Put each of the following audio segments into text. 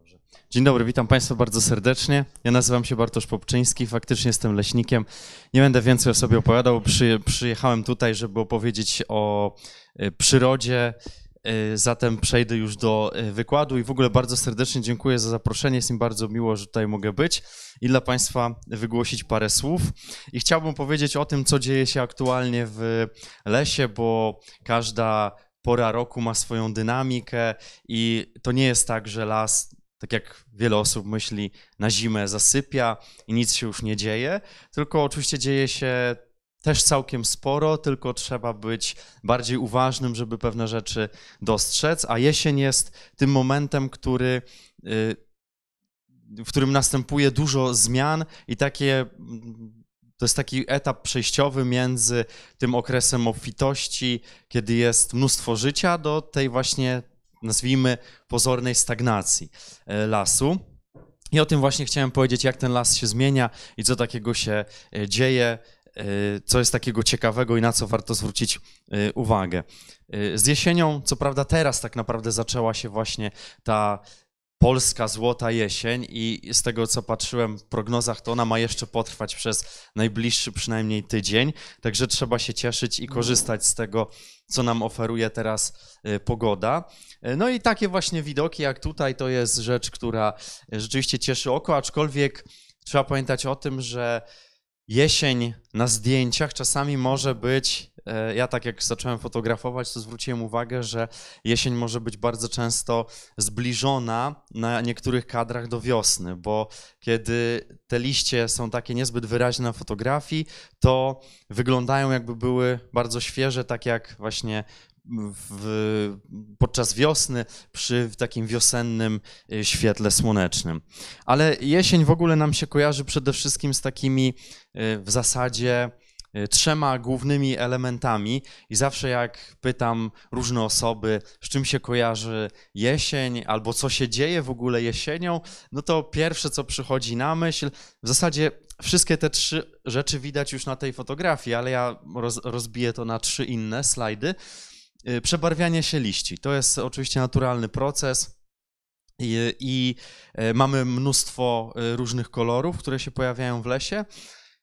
Dobrze. Dzień dobry, witam Państwa bardzo serdecznie. Ja nazywam się Bartosz Popczyński, faktycznie jestem leśnikiem. Nie będę więcej o sobie opowiadał. przyjechałem tutaj, żeby opowiedzieć o e, przyrodzie. E, zatem przejdę już do e, wykładu i w ogóle bardzo serdecznie dziękuję za zaproszenie. Jest mi bardzo miło, że tutaj mogę być i dla Państwa wygłosić parę słów. I chciałbym powiedzieć o tym, co dzieje się aktualnie w lesie, bo każda pora roku ma swoją dynamikę i to nie jest tak, że las tak jak wiele osób myśli, na zimę zasypia i nic się już nie dzieje, tylko oczywiście dzieje się też całkiem sporo, tylko trzeba być bardziej uważnym, żeby pewne rzeczy dostrzec, a jesień jest tym momentem, który, y, w którym następuje dużo zmian i takie mm, to jest taki etap przejściowy między tym okresem obfitości, kiedy jest mnóstwo życia, do tej właśnie nazwijmy, pozornej stagnacji e, lasu. I o tym właśnie chciałem powiedzieć, jak ten las się zmienia i co takiego się e, dzieje, e, co jest takiego ciekawego i na co warto zwrócić uwagę. Z jesienią, co prawda teraz tak naprawdę zaczęła się właśnie ta polska złota jesień i z tego co patrzyłem w prognozach, to ona ma jeszcze potrwać przez najbliższy przynajmniej tydzień, także trzeba się cieszyć i korzystać z tego, co nam oferuje teraz y, pogoda. Y, no i takie właśnie widoki jak tutaj to jest rzecz, która rzeczywiście cieszy oko, aczkolwiek trzeba pamiętać o tym, że jesień na zdjęciach czasami może być E, ja tak jak zacząłem fotografować, to zwróciłem uwagę, że jesień może być bardzo często zbliżona na niektórych kadrach do wiosny, bo kiedy te liście są takie niezbyt wyraźne na fotografii, to wyglądają jakby były bardzo świeże, tak jak właśnie w, podczas wiosny przy takim wiosennym y, świetle słonecznym. Ale jesień w ogóle nam się kojarzy przede wszystkim z takimi y, w zasadzie Y, trzema głównymi elementami i zawsze jak pytam różne osoby, z czym się kojarzy jesień albo co się dzieje w ogóle jesienią, no to pierwsze co przychodzi na myśl, w zasadzie wszystkie te trzy rzeczy widać już na tej fotografii, ale ja roz, rozbiję to na trzy inne slajdy. Y, przebarwianie się liści to jest oczywiście naturalny proces. I, i y, mamy mnóstwo różnych kolorów, które się pojawiają w lesie.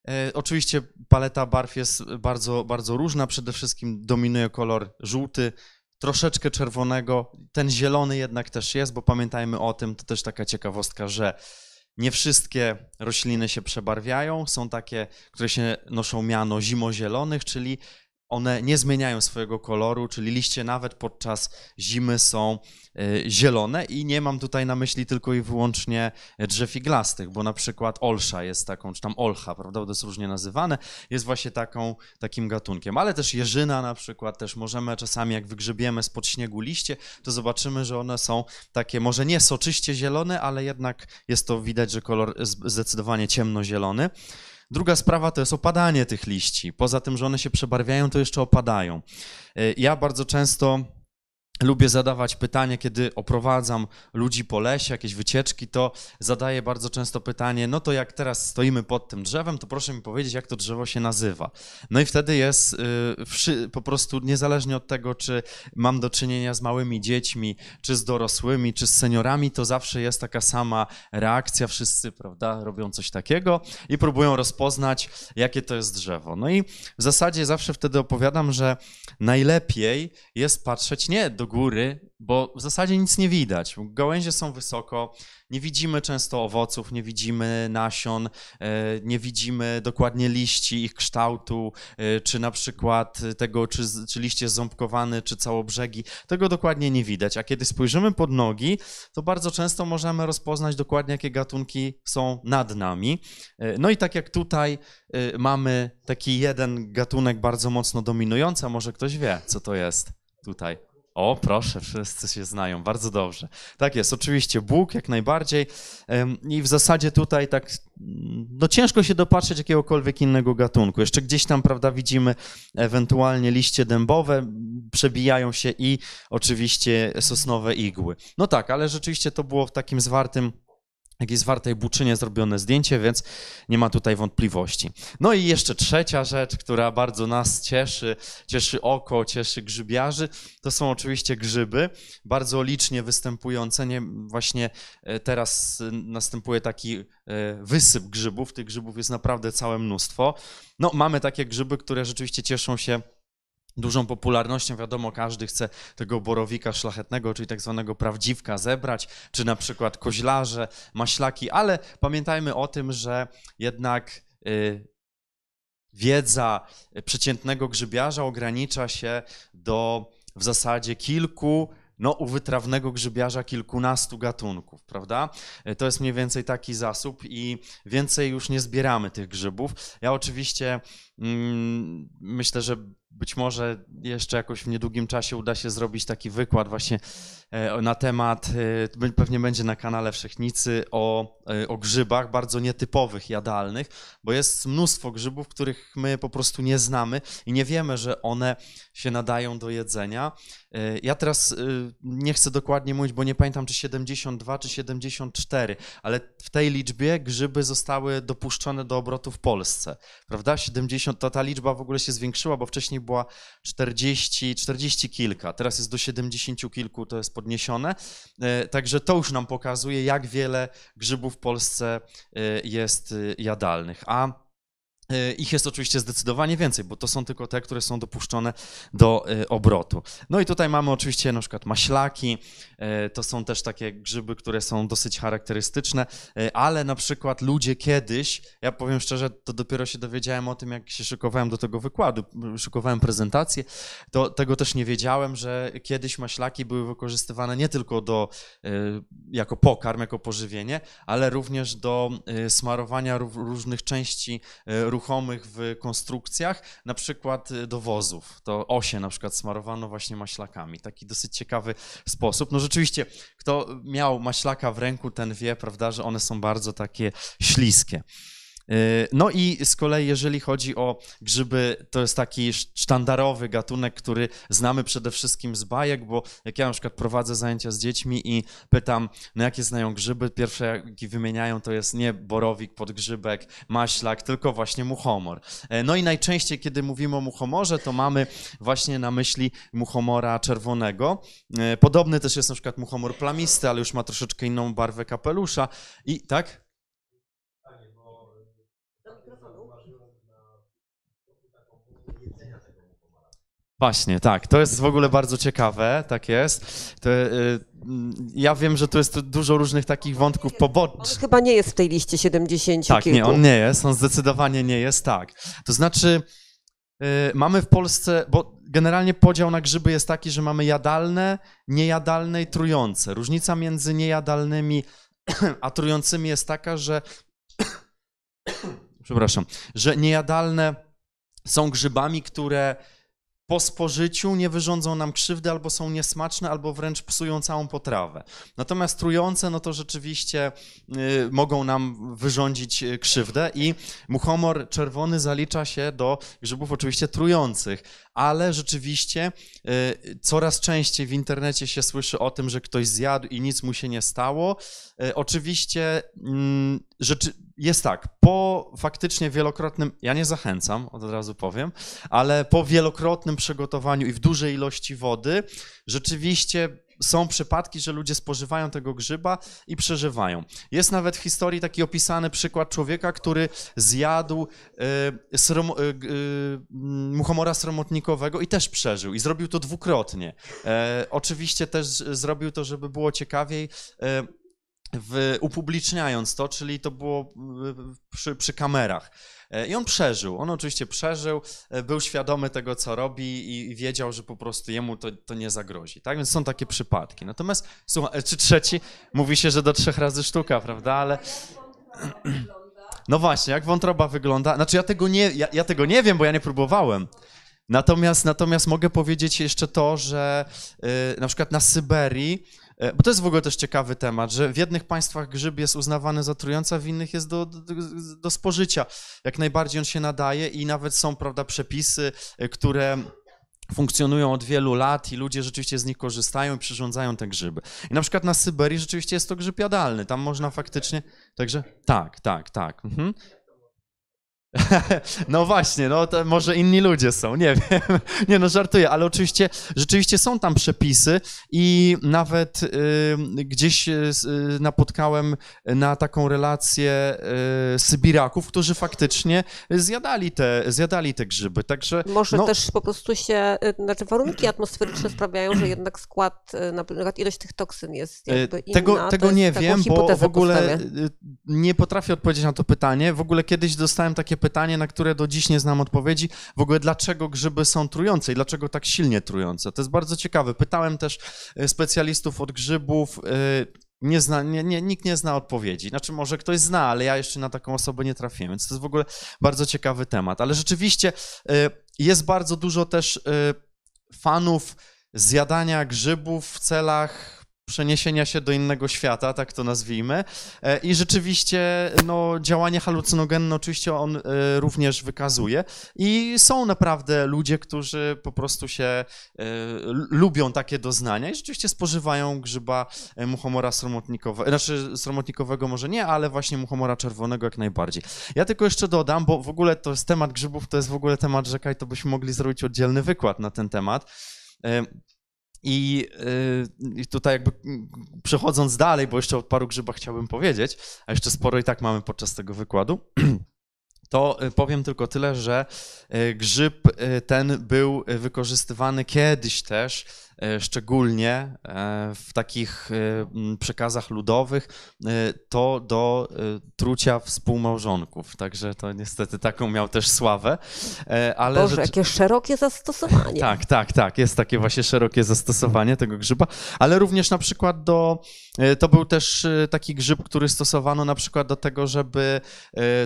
E, oczywiście paleta barw jest bardzo, bardzo różna. Przede wszystkim dominuje kolor żółty, troszeczkę czerwonego. Ten zielony jednak też jest, bo pamiętajmy o tym, to też taka ciekawostka, że nie wszystkie rośliny się przebarwiają. Są takie, które się noszą miano zimozielonych, czyli one nie zmieniają swojego koloru, czyli liście nawet podczas zimy są e, zielone i nie mam tutaj na myśli tylko i wyłącznie drzew iglastych, bo na przykład olsza jest taką, czy tam olcha, prawda, to jest różnie nazywane, jest właśnie taką, takim gatunkiem, ale też jeżyna na przykład, też możemy czasami jak wygrzebiemy spod śniegu liście, to zobaczymy, że one są takie może nie soczyście zielone, ale jednak jest to widać, że kolor zdecydowanie ciemnozielony. Druga sprawa to jest opadanie tych liści. Poza tym, że one się przebarwiają, to jeszcze opadają. E, ja bardzo często Lubię zadawać pytanie, kiedy oprowadzam ludzi po lesie, jakieś wycieczki, to zadaję bardzo często pytanie, no to jak teraz stoimy pod tym drzewem, to proszę mi powiedzieć, jak to drzewo się nazywa. No i wtedy jest y, po prostu niezależnie od tego, czy mam do czynienia z małymi dziećmi, czy z dorosłymi, czy z seniorami, to zawsze jest taka sama reakcja, wszyscy, prawda, robią coś takiego i próbują rozpoznać, jakie to jest drzewo. No i w zasadzie zawsze wtedy opowiadam, że najlepiej jest patrzeć nie do góry, bo w zasadzie nic nie widać. Gałęzie są wysoko, nie widzimy często owoców, nie widzimy nasion, e, nie widzimy dokładnie liści, ich kształtu, e, czy na przykład tego, czy, czy liść jest ząbkowany, czy całobrzegi. Tego dokładnie nie widać. A kiedy spojrzymy pod nogi, to bardzo często możemy rozpoznać dokładnie, jakie gatunki są nad nami. E, no i tak jak tutaj mamy taki jeden gatunek bardzo mocno dominujący, a może ktoś wie, co to jest tutaj. O, proszę, wszyscy się znają bardzo dobrze. Tak jest, oczywiście Bóg jak najbardziej. I w zasadzie tutaj tak, no ciężko się dopatrzeć jakiegokolwiek innego gatunku. Jeszcze gdzieś tam, prawda, widzimy ewentualnie liście dębowe, przebijają się i oczywiście sosnowe igły. No tak, ale rzeczywiście to było w takim zwartym jakiejś zwartej buczynie zrobione zdjęcie, więc nie ma tutaj wątpliwości. No i jeszcze trzecia rzecz, która bardzo nas cieszy, cieszy oko, cieszy grzybiarzy, to są oczywiście grzyby, bardzo licznie występujące. Nie, właśnie e, teraz e, następuje taki e, wysyp grzybów, tych grzybów jest naprawdę całe mnóstwo. No, mamy takie grzyby, które rzeczywiście cieszą się dużą popularnością. Wiadomo, każdy chce tego borowika szlachetnego, czyli tak zwanego prawdziwka zebrać, czy na przykład koźlarze, maślaki, ale pamiętajmy o tym, że jednak y, wiedza przeciętnego grzybiarza ogranicza się do w zasadzie kilku no, u wytrawnego grzybiarza kilkunastu gatunków, prawda? Y, to jest mniej więcej taki zasób i więcej już nie zbieramy tych grzybów. Ja oczywiście mm, myślę, że być może jeszcze jakoś w niedługim czasie uda się zrobić taki wykład właśnie E, na temat, e, pewnie będzie na kanale Wszechnicy, o, e, o grzybach bardzo nietypowych, jadalnych, bo jest mnóstwo grzybów, których my po prostu nie znamy i nie wiemy, że one się nadają do jedzenia. Ja teraz nie chcę dokładnie mówić, bo nie pamiętam, czy 72, czy 74, ale w tej liczbie grzyby zostały dopuszczone do obrotu w Polsce, prawda? 70, to ta liczba w ogóle się zwiększyła, bo wcześniej była 40, 40 kilka, teraz jest do 70 kilku, to jest podniesione. E, także to już nam pokazuje, jak wiele grzybów w Polsce e, jest e, jadalnych. A E, ich jest oczywiście zdecydowanie więcej, bo to są tylko te, które są dopuszczone do e, obrotu. No i tutaj mamy oczywiście na przykład maślaki, e, to są też takie grzyby, które są dosyć charakterystyczne, ale na przykład ludzie kiedyś, ja powiem szczerze, to dopiero się dowiedziałem o tym, jak się szykowałem do tego wykładu, szykowałem prezentację, to tego też nie wiedziałem, że kiedyś maślaki były wykorzystywane nie tylko do, jako pokarm, jako pożywienie, ale również do smarowania różnych części, różnych ruchomych w konstrukcjach, na przykład y, do wozów. To osie na przykład smarowano właśnie maślakami. Taki dosyć ciekawy sposób. No rzeczywiście, kto miał maślaka w ręku, ten wie, prawda, że one są bardzo takie śliskie. Y, no i z kolei, jeżeli chodzi o grzyby, to jest taki sztandarowy gatunek, który znamy przede wszystkim z bajek, bo jak ja na przykład prowadzę zajęcia z dziećmi i pytam, no jakie znają grzyby, pierwsze jakie wymieniają to jest nie borowik, podgrzybek, maślak, tylko właśnie muchomor. Y, no i najczęściej, kiedy mówimy o muchomorze, to mamy właśnie na myśli muchomora czerwonego. Y, podobny też jest na przykład muchomor plamisty, ale już ma troszeczkę inną barwę kapelusza i tak? Właśnie, tak. To jest w ogóle bardzo ciekawe, tak jest. To, yy, ja wiem, że tu jest dużo różnych takich wątków pobocznych. On chyba nie jest w tej liście 70 Tak, kilku. nie, on nie jest, on zdecydowanie nie jest, tak. To znaczy, yy, mamy w Polsce, bo generalnie podział na grzyby jest taki, że mamy jadalne, niejadalne i trujące. Różnica między niejadalnymi a trującymi jest taka, że przepraszam, że niejadalne są grzybami, które po spożyciu nie wyrządzą nam krzywdy, albo są niesmaczne, albo wręcz psują całą potrawę. Natomiast trujące, no to rzeczywiście y, mogą nam wyrządzić y, krzywdę i muchomor czerwony zalicza się do grzybów oczywiście trujących, ale rzeczywiście y, coraz częściej w internecie się słyszy o tym, że ktoś zjadł i nic mu się nie stało. Y, oczywiście mm, rzeczy jest tak, po faktycznie wielokrotnym, ja nie zachęcam, od razu powiem, ale po wielokrotnym przygotowaniu i w dużej ilości wody, rzeczywiście są przypadki, że ludzie spożywają tego grzyba i przeżywają. Jest nawet w historii taki opisany przykład człowieka, który zjadł y, srom, y, y, muchomora sromotnikowego i też przeżył. I zrobił to dwukrotnie. E, oczywiście też zrobił to, żeby było ciekawiej. E, w, upubliczniając to, czyli to było przy, przy kamerach. E, I on przeżył. On oczywiście przeżył, e, był świadomy tego, co robi i wiedział, że po prostu jemu to, to nie zagrozi. Tak więc są takie przypadki. Natomiast, słuchaj, e, czy trzeci, mówi się, że do trzech razy sztuka, prawda? Ale. No właśnie, jak wątroba wygląda? Znaczy, ja tego nie, ja, ja tego nie wiem, bo ja nie próbowałem. Natomiast, natomiast mogę powiedzieć jeszcze to, że yy, na przykład na Syberii E, bo to jest w ogóle też ciekawy temat, że w jednych państwach grzyb jest uznawany za a w innych jest do, do, do spożycia. Jak najbardziej on się nadaje i nawet są, prawda, przepisy, e, które funkcjonują od wielu lat i ludzie rzeczywiście z nich korzystają i przyrządzają te grzyby. I na przykład na Syberii rzeczywiście jest to grzyb jadalny, tam można faktycznie, także tak, tak, tak. Mhm. No właśnie, no może inni ludzie są, nie wiem. Nie no, żartuję, ale oczywiście rzeczywiście są tam przepisy i nawet y, gdzieś y, y, napotkałem na taką relację y, Sybiraków, którzy faktycznie zjadali te, zjadali te grzyby, także... Może no... też po prostu się, y, znaczy warunki atmosferyczne sprawiają, że jednak skład, y, na przykład ilość tych toksyn jest jakby inna. Tego, tego nie wiem, bo w ogóle postawię. nie potrafię odpowiedzieć na to pytanie. W ogóle kiedyś dostałem takie pytanie, na które do dziś nie znam odpowiedzi. W ogóle dlaczego grzyby są trujące i dlaczego tak silnie trujące? To jest bardzo ciekawe. Pytałem też e, specjalistów od grzybów. E, nie zna, nie, nie, nikt nie zna odpowiedzi. Znaczy, może ktoś zna, ale ja jeszcze na taką osobę nie trafiłem, więc to jest w ogóle bardzo ciekawy temat. Ale rzeczywiście e, jest bardzo dużo też fanów zjadania grzybów w celach przeniesienia się do innego świata, tak to nazwijmy. E, I rzeczywiście no, działanie halucynogenne oczywiście on e, również wykazuje. I są naprawdę ludzie, którzy po prostu się e, lubią takie doznania i rzeczywiście spożywają grzyba muchomora sromotnikowego, znaczy sromotnikowego może nie, ale właśnie muchomora czerwonego jak najbardziej. Ja tylko jeszcze dodam, bo w ogóle to jest temat grzybów, to jest w ogóle temat rzeka i to byśmy mogli zrobić oddzielny wykład na ten temat. Y, I tutaj jakby przechodząc dalej, bo jeszcze o paru grzybach chciałbym powiedzieć, a jeszcze sporo i tak mamy podczas tego wykładu, to y, powiem tylko tyle, że y, grzyb ten był wykorzystywany kiedyś też E, szczególnie e, w takich e, przekazach ludowych, to do trucia współmałżonków. Także to niestety taką miał też sławę. Ale Boże, rzecz... jakie szerokie zastosowanie. Tak, tak, tak. Jest takie właśnie szerokie zastosowanie tego grzyba, ale również na przykład do. To był też taki grzyb, który stosowano na przykład do tego, żeby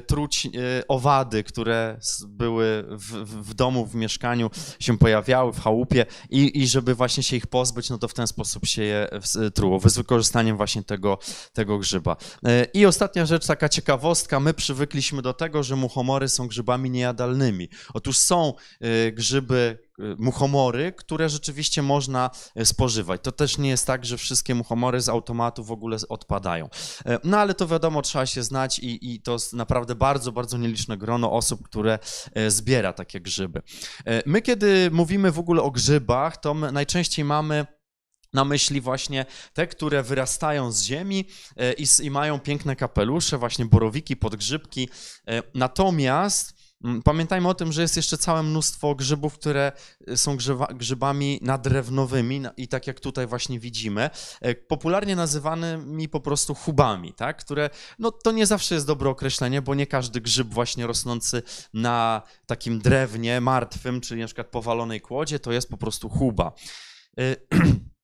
truć owady, które były w, w domu, w mieszkaniu, się pojawiały w chałupie i, i żeby właśnie właśnie się ich pozbyć, no to w ten sposób się je truło, z wykorzystaniem właśnie tego, tego grzyba. E, I ostatnia rzecz, taka ciekawostka, my przywykliśmy do tego, że muchomory są grzybami niejadalnymi. Otóż są e, grzyby Y, muchomory, które rzeczywiście można y, spożywać. To też nie jest tak, że wszystkie muchomory z automatu w ogóle odpadają. E, no ale to wiadomo, trzeba się znać i, i to jest naprawdę bardzo, bardzo nieliczne grono osób, które e, zbiera takie grzyby. E, my, kiedy mówimy w ogóle o grzybach, to najczęściej mamy na myśli właśnie te, które wyrastają z ziemi i, i mają piękne kapelusze, właśnie borowiki, podgrzybki. Natomiast Mm, pamiętajmy o tym, że jest jeszcze całe mnóstwo grzybów, które y, są grzybami nadrewnowymi i tak jak tutaj właśnie widzimy, e, popularnie nazywanymi po prostu hubami, tak? które no, to nie zawsze jest dobre określenie, bo nie każdy grzyb właśnie rosnący na takim drewnie martwym, czyli na przykład powalonej kłodzie, to jest po prostu huba. Y,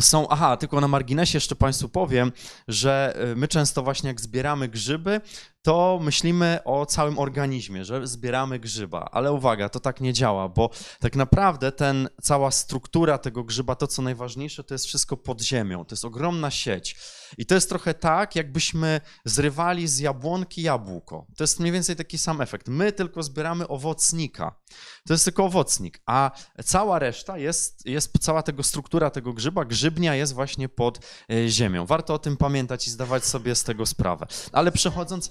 są, aha, tylko na marginesie jeszcze Państwu powiem, że y, my często właśnie jak zbieramy grzyby, to myślimy o całym organizmie, że zbieramy grzyba. Ale uwaga, to tak nie działa, bo tak naprawdę ten, cała struktura tego grzyba, to co najważniejsze, to jest wszystko pod ziemią. To jest ogromna sieć. I to jest trochę tak, jakbyśmy zrywali z jabłonki jabłko. To jest mniej więcej taki sam efekt. My tylko zbieramy owocnika. To jest tylko owocnik, a cała reszta jest, jest cała tego struktura tego grzyba, grzybnia jest właśnie pod e, ziemią. Warto o tym pamiętać i zdawać sobie z tego sprawę. Ale przechodząc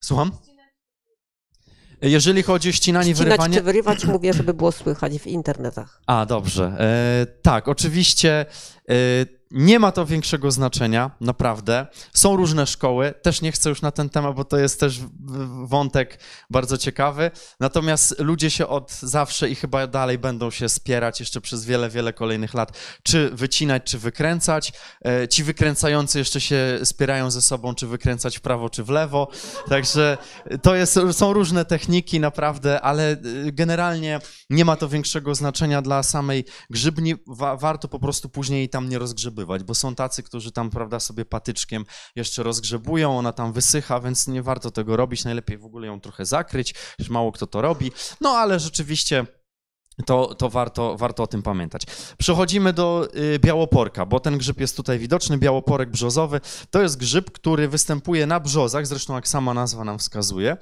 Słucham? Jeżeli chodzi o ścinanie i wyrywanie... czy wyrywać mówię, żeby było słychać w internetach. A, dobrze. E, tak, oczywiście e, nie ma to większego znaczenia, naprawdę. Są różne szkoły, też nie chcę już na ten temat, bo to jest też wątek bardzo ciekawy. Natomiast ludzie się od zawsze i chyba dalej będą się spierać jeszcze przez wiele, wiele kolejnych lat, czy wycinać, czy wykręcać. E, ci wykręcający jeszcze się spierają ze sobą, czy wykręcać w prawo, czy w lewo. Także to jest, są różne techniki, naprawdę, ale e, generalnie nie ma to większego znaczenia dla samej grzybni. warto po prostu później tam nie rozgrzebywać bo są tacy, którzy tam, prawda, sobie patyczkiem jeszcze rozgrzebują, ona tam wysycha, więc nie warto tego robić, najlepiej w ogóle ją trochę zakryć, już mało kto to robi, no ale rzeczywiście to, to warto, warto o tym pamiętać. Przechodzimy do y, białoporka, bo ten grzyb jest tutaj widoczny. Białoporek brzozowy to jest grzyb, który występuje na brzozach, zresztą jak sama nazwa nam wskazuje,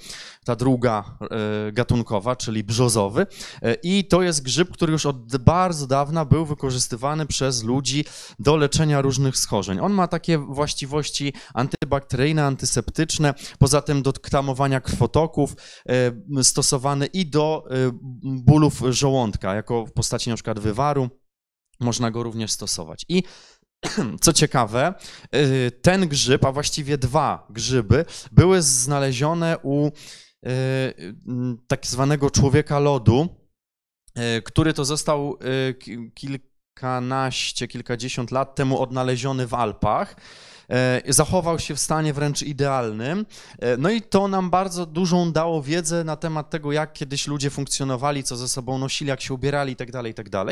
ta druga y, gatunkowa, czyli brzozowy. Y, I to jest grzyb, który już od bardzo dawna był wykorzystywany przez ludzi do leczenia różnych schorzeń. On ma takie właściwości antybakteryjne, antyseptyczne, poza tym do tamowania krwotoków, stosowany i do bólów żołądkowych żołądka, jako w postaci na przykład wywaru, można go również stosować. I co ciekawe, y, ten grzyb, a właściwie dwa grzyby, były znalezione u y, y, tak zwanego człowieka lodu, który to został kilkanaście, kilkadziesiąt lat temu odnaleziony w Alpach. E, zachował się w stanie wręcz idealnym. E, no i to nam bardzo dużą dało wiedzę na temat tego, jak kiedyś ludzie funkcjonowali, co ze sobą nosili, jak się ubierali itd., tak itd. Tak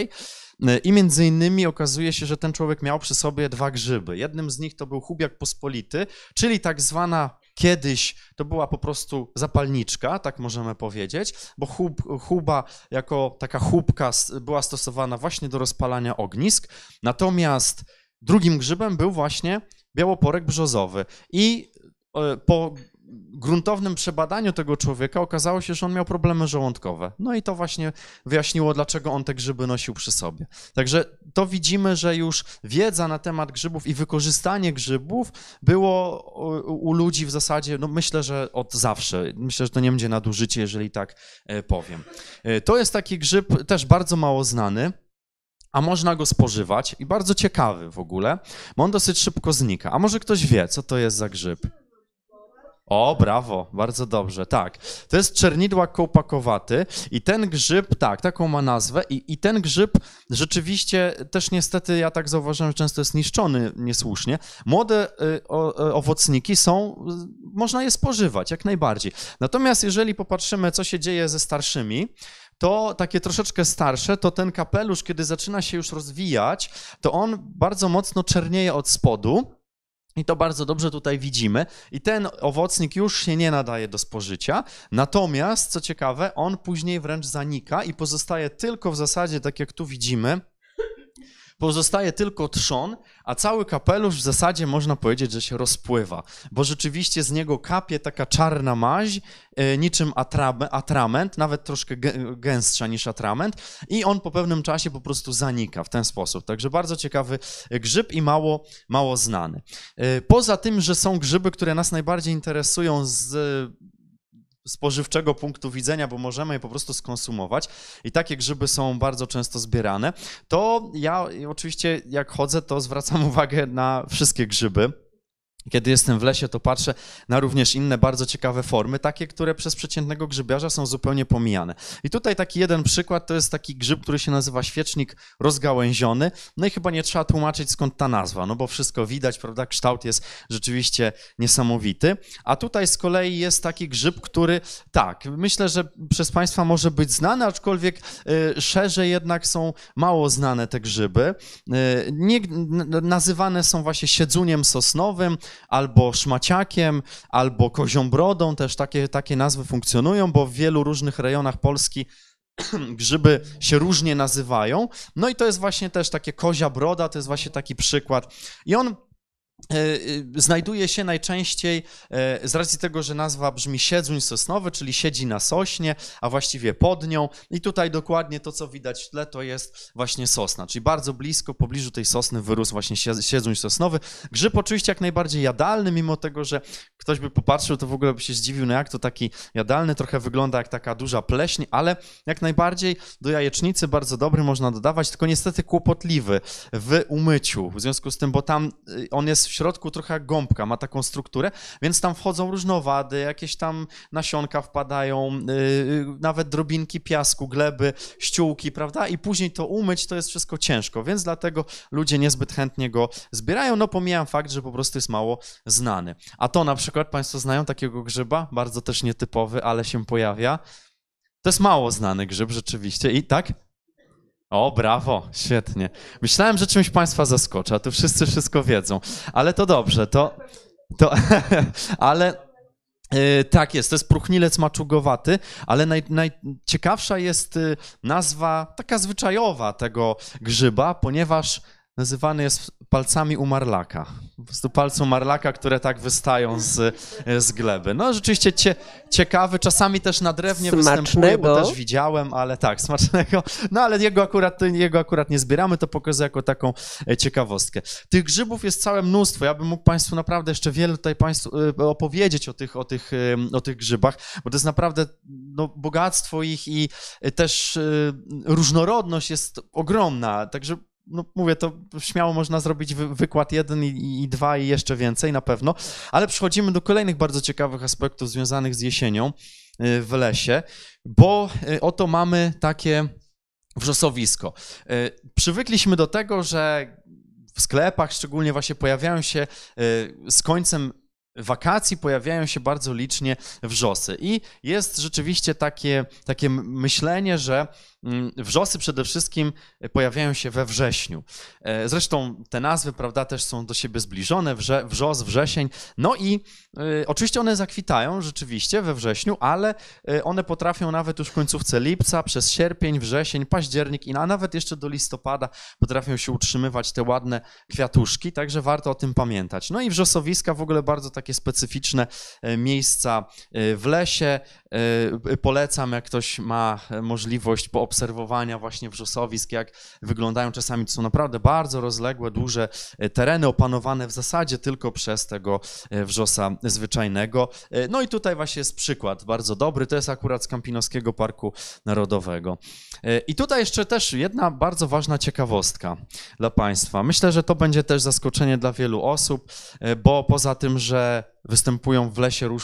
e, I między innymi okazuje się, że ten człowiek miał przy sobie dwa grzyby. Jednym z nich to był chubiak pospolity, czyli tak zwana kiedyś to była po prostu zapalniczka, tak możemy powiedzieć, bo hub, huba jako taka chubka była stosowana właśnie do rozpalania ognisk. Natomiast drugim grzybem był właśnie białoporek brzozowy. I e, po gruntownym przebadaniu tego człowieka okazało się, że on miał problemy żołądkowe. No i to właśnie wyjaśniło, dlaczego on te grzyby nosił przy sobie. Także to widzimy, że już wiedza na temat grzybów i wykorzystanie grzybów było u ludzi w zasadzie, no myślę, że od zawsze. Myślę, że to nie będzie nadużycie, jeżeli tak e, powiem. E, to jest taki grzyb też bardzo mało znany a można go spożywać i bardzo ciekawy w ogóle, bo on dosyć szybko znika. A może ktoś wie, co to jest za grzyb? O, brawo, bardzo dobrze, tak. To jest czernidłak kołpakowaty i ten grzyb, tak, taką ma nazwę i, i ten grzyb rzeczywiście też niestety, ja tak zauważyłem, że często jest niszczony niesłusznie. Młode y, o, y, owocniki są, y, można je spożywać jak najbardziej. Natomiast jeżeli popatrzymy, co się dzieje ze starszymi, to takie troszeczkę starsze, to ten kapelusz, kiedy zaczyna się już rozwijać, to on bardzo mocno czernieje od spodu. I to bardzo dobrze tutaj widzimy. I ten owocnik już się nie nadaje do spożycia. Natomiast, co ciekawe, on później wręcz zanika i pozostaje tylko w zasadzie, tak jak tu widzimy, pozostaje tylko trzon, a cały kapelusz w zasadzie można powiedzieć, że się rozpływa, bo rzeczywiście z niego kapie taka czarna maź, e, niczym atrament, nawet troszkę gęstsza niż atrament i on po pewnym czasie po prostu zanika w ten sposób. Także bardzo ciekawy grzyb i mało, mało znany. E, poza tym, że są grzyby, które nas najbardziej interesują z spożywczego punktu widzenia, bo możemy je po prostu skonsumować i takie grzyby są bardzo często zbierane, to ja oczywiście jak chodzę, to zwracam uwagę na wszystkie grzyby kiedy jestem w lesie, to patrzę na również inne bardzo ciekawe formy, takie, które przez przeciętnego grzybiarza są zupełnie pomijane. I tutaj taki jeden przykład to jest taki grzyb, który się nazywa świecznik rozgałęziony. No i chyba nie trzeba tłumaczyć skąd ta nazwa, no bo wszystko widać, prawda? Kształt jest rzeczywiście niesamowity. A tutaj z kolei jest taki grzyb, który tak, myślę, że przez Państwa może być znany, aczkolwiek y, szerzej jednak są mało znane te grzyby. Y, nie, nazywane są właśnie siedzuniem sosnowym albo szmaciakiem, albo brodą, też takie, takie nazwy funkcjonują, bo w wielu różnych rejonach Polski grzyby się różnie nazywają. No i to jest właśnie też takie kozia broda, to jest właśnie taki przykład. I on E, e, znajduje się najczęściej e, z racji tego, że nazwa brzmi siedzuń sosnowy, czyli siedzi na sośnie, a właściwie pod nią. I tutaj dokładnie to, co widać w tle, to jest właśnie sosna, czyli bardzo blisko, w pobliżu tej sosny wyrósł właśnie siedzuń sosnowy. Grzyb oczywiście jak najbardziej jadalny, mimo tego, że ktoś by popatrzył, to w ogóle by się zdziwił, no jak to taki jadalny, trochę wygląda jak taka duża pleśń, ale jak najbardziej do jajecznicy bardzo dobry można dodawać, tylko niestety kłopotliwy w umyciu, w związku z tym, bo tam y, on jest w środku trochę jak gąbka, ma taką strukturę, więc tam wchodzą różnowady, jakieś tam nasionka wpadają, yy, nawet drobinki piasku, gleby, ściółki, prawda? I później to umyć to jest wszystko ciężko, więc dlatego ludzie niezbyt chętnie go zbierają. No pomijam fakt, że po prostu jest mało znany. A to na przykład Państwo znają takiego grzyba, bardzo też nietypowy, ale się pojawia. To jest mało znany grzyb rzeczywiście i tak? O, brawo, świetnie. Myślałem, że czymś Państwa zaskoczę, a tu wszyscy wszystko wiedzą. Ale to dobrze, to. to ale. Yy, tak jest, to jest próchnilec maczugowaty, ale naj, najciekawsza jest y, nazwa taka zwyczajowa tego grzyba, ponieważ nazywany jest palcami marlaka. Po prostu palce marlaka, które tak wystają z, z gleby. No rzeczywiście cie, ciekawy, czasami też na drewnie smacznego. występuje, bo też widziałem, ale tak, smacznego. No ale jego akurat, jego akurat nie zbieramy, to pokazuję jako taką e, ciekawostkę. Tych grzybów jest całe mnóstwo. Ja bym mógł Państwu naprawdę jeszcze wiele tutaj Państwu e, opowiedzieć o tych, o tych, o tych grzybach, bo to jest naprawdę no, bogactwo ich i e, też różnorodność jest ogromna. Także no mówię, to śmiało można zrobić wykład jeden i, i dwa i jeszcze więcej na pewno, ale przechodzimy do kolejnych bardzo ciekawych aspektów związanych z jesienią y, w lesie, bo y, oto mamy takie wrzosowisko. Y, przywykliśmy do tego, że w sklepach szczególnie właśnie pojawiają się z końcem wakacji pojawiają się bardzo licznie wrzosy. I jest rzeczywiście takie, takie myślenie, że mm, wrzosy przede wszystkim pojawiają się we wrześniu. E, zresztą te nazwy, prawda, też są do siebie zbliżone, wrze, wrzos, wrzesień. No i y, oczywiście one zakwitają rzeczywiście we wrześniu, ale e, one potrafią nawet już w końcówce lipca, przez sierpień, wrzesień, październik, a nawet jeszcze do listopada potrafią się utrzymywać te ładne kwiatuszki, także warto o tym pamiętać. No i wrzosowiska w ogóle bardzo tak takie specyficzne e, miejsca e, w lesie. E, polecam, jak ktoś ma możliwość poobserwowania właśnie wrzosowisk, jak wyglądają czasami. To są naprawdę bardzo rozległe, duże tereny, opanowane w zasadzie tylko przez tego wrzosa zwyczajnego. No i tutaj właśnie jest przykład bardzo dobry, to jest akurat z Kampinowskiego Parku Narodowego. I tutaj jeszcze też jedna bardzo ważna ciekawostka dla Państwa. Myślę, że to będzie też zaskoczenie dla wielu osób, bo poza tym, że występują w lesie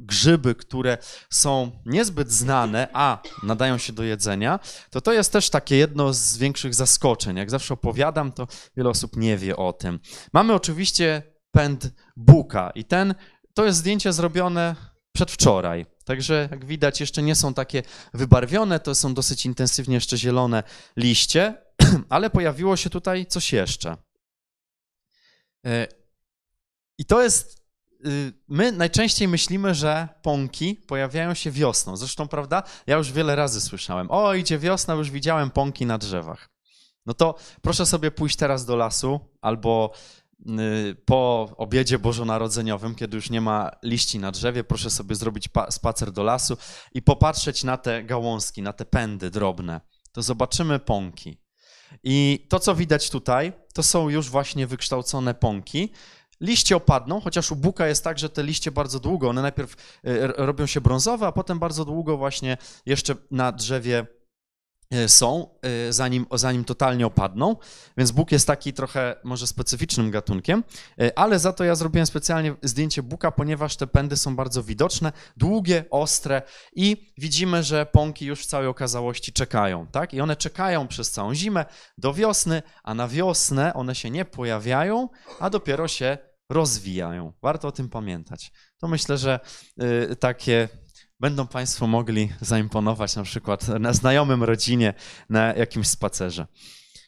grzyby, które są niezbyt znane, a nadają się do jedzenia, to to jest też takie jedno z większych zaskoczeń. Jak zawsze opowiadam, to wiele osób nie wie o tym. Mamy oczywiście pęd buka i ten, to jest zdjęcie zrobione przedwczoraj. Także jak widać, jeszcze nie są takie wybarwione, to są dosyć intensywnie jeszcze zielone liście, ale pojawiło się tutaj coś jeszcze. E, I to jest Y, my najczęściej myślimy, że pąki pojawiają się wiosną. Zresztą, prawda, ja już wiele razy słyszałem, o idzie wiosna, już widziałem pąki na drzewach. No to proszę sobie pójść teraz do lasu albo y, po obiedzie bożonarodzeniowym, kiedy już nie ma liści na drzewie, proszę sobie zrobić spacer do lasu i popatrzeć na te gałązki, na te pędy drobne. To zobaczymy pąki. I to, co widać tutaj, to są już właśnie wykształcone pąki, liście opadną, chociaż u buka jest tak, że te liście bardzo długo, one najpierw e, robią się brązowe, a potem bardzo długo właśnie jeszcze na drzewie e, są, e, zanim, zanim totalnie opadną, więc buk jest taki trochę może specyficznym gatunkiem, ale za to ja zrobiłem specjalnie zdjęcie Buka, ponieważ te pędy są bardzo widoczne, długie, ostre i widzimy, że pąki już w całej okazałości czekają, tak? I one czekają przez całą zimę do wiosny, a na wiosnę one się nie pojawiają, a dopiero się rozwijają. Warto o tym pamiętać. To myślę, że y, takie będą Państwo mogli zaimponować na przykład na znajomym rodzinie na jakimś spacerze.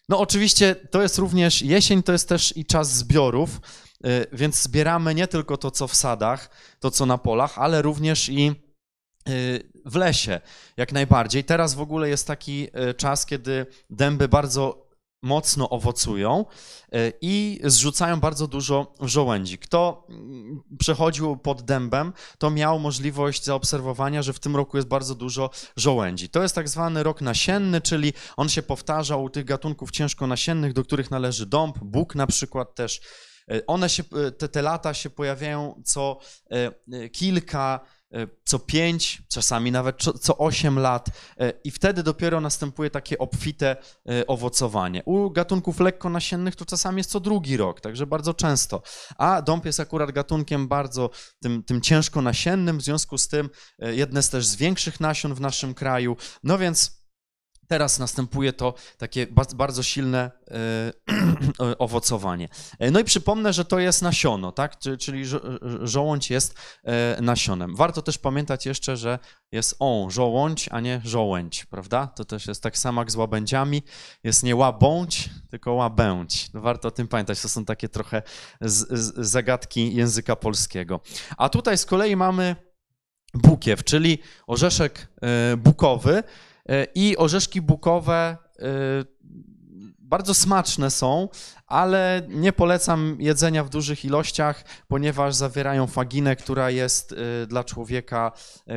No oczywiście to jest również jesień, to jest też i czas zbiorów, y, więc zbieramy nie tylko to, co w sadach, to, co na polach, ale również i y, w lesie, jak najbardziej. Teraz w ogóle jest taki czas, kiedy dęby bardzo mocno owocują e, i zrzucają bardzo dużo żołędzi. Kto mm, przechodził pod dębem, to miał możliwość zaobserwowania, że w tym roku jest bardzo dużo żołędzi. To jest tak zwany rok nasienny, czyli on się powtarza u tych gatunków ciężko nasiennych, do których należy dąb, bóg na przykład też. E, one się, e, te, te lata się pojawiają co kilka E, co 5, czasami nawet co 8 lat, e, i wtedy dopiero następuje takie obfite e, owocowanie. U gatunków lekko nasiennych to czasami jest co drugi rok, także bardzo często. A dąb jest akurat gatunkiem bardzo tym, tym ciężko nasiennym, w związku z tym jedne z też z większych nasion w naszym kraju. No więc teraz następuje to takie bardzo silne e, owocowanie. E, no i przypomnę, że to jest nasiono, tak? Czyli żołądź jest e, nasionem. Warto też pamiętać jeszcze, że jest on, żołądź, a nie żołędź, prawda? To też jest tak samo jak z łabędziami. Jest nie łabądź, tylko łabędź. No, warto o tym pamiętać. To są takie trochę zagadki języka polskiego. A tutaj z kolei mamy bukiew, czyli orzeszek bukowy. E, i orzeszki bukowe e, bardzo smaczne są, ale nie polecam jedzenia w dużych ilościach, ponieważ zawierają faginę, która jest y, dla człowieka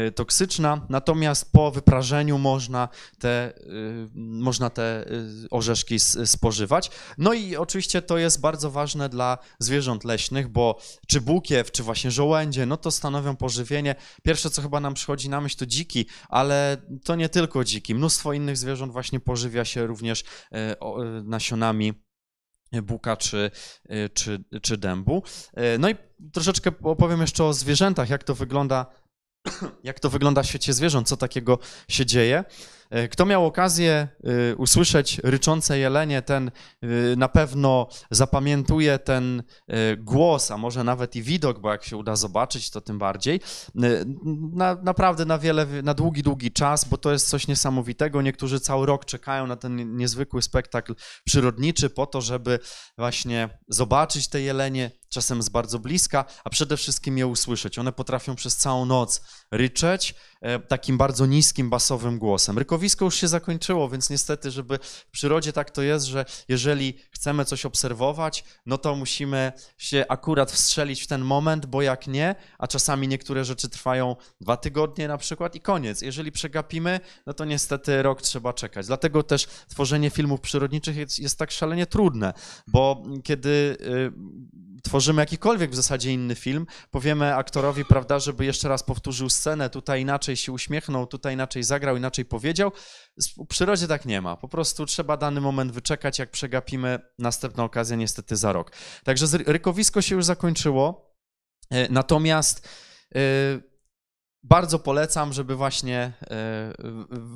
y, toksyczna. Natomiast po wyprażeniu można te, y, można te orzeszki spożywać. No i oczywiście to jest bardzo ważne dla zwierząt leśnych, bo czy bukiew, czy właśnie żołędzie, no to stanowią pożywienie. Pierwsze, co chyba nam przychodzi na myśl, to dziki, ale to nie tylko dziki. Mnóstwo innych zwierząt właśnie pożywia się również nasionami buka czy, czy, czy dębu. E, no i troszeczkę opowiem jeszcze o zwierzętach, jak to wygląda, jak to wygląda w świecie zwierząt, co takiego się dzieje. E, kto miał okazję e, usłyszeć ryczące jelenie, ten e, na pewno zapamiętuje ten głos, a może nawet i widok, bo jak się uda zobaczyć, to tym bardziej. Na, naprawdę na wiele, na długi, długi czas, bo to jest coś niesamowitego. Niektórzy cały rok czekają na ten niezwykły spektakl przyrodniczy po to, żeby właśnie zobaczyć te jelenie, czasem z bardzo bliska, a przede wszystkim je usłyszeć. One potrafią przez całą noc ryczeć e, takim bardzo niskim, basowym głosem. Rykowisko już się zakończyło, więc niestety, żeby w przyrodzie tak to jest, że jeżeli chcemy coś obserwować, no to musimy się akurat wstrzelić w ten moment, bo jak nie, a czasami niektóre rzeczy trwają dwa tygodnie na przykład i koniec. Jeżeli przegapimy, no to niestety rok trzeba czekać. Dlatego też tworzenie filmów przyrodniczych jest, jest tak szalenie trudne, bo kiedy y, tworzymy jakikolwiek w zasadzie inny film, powiemy aktorowi, prawda, żeby jeszcze raz powtórzył scenę, tutaj inaczej się uśmiechnął, tutaj inaczej zagrał, inaczej powiedział. W przyrodzie tak nie ma. Po prostu trzeba dany moment wyczekać, jak przegapimy następną okazję niestety za rok. Także rykowisko się już zakończyło, e, natomiast e, bardzo polecam, żeby właśnie e,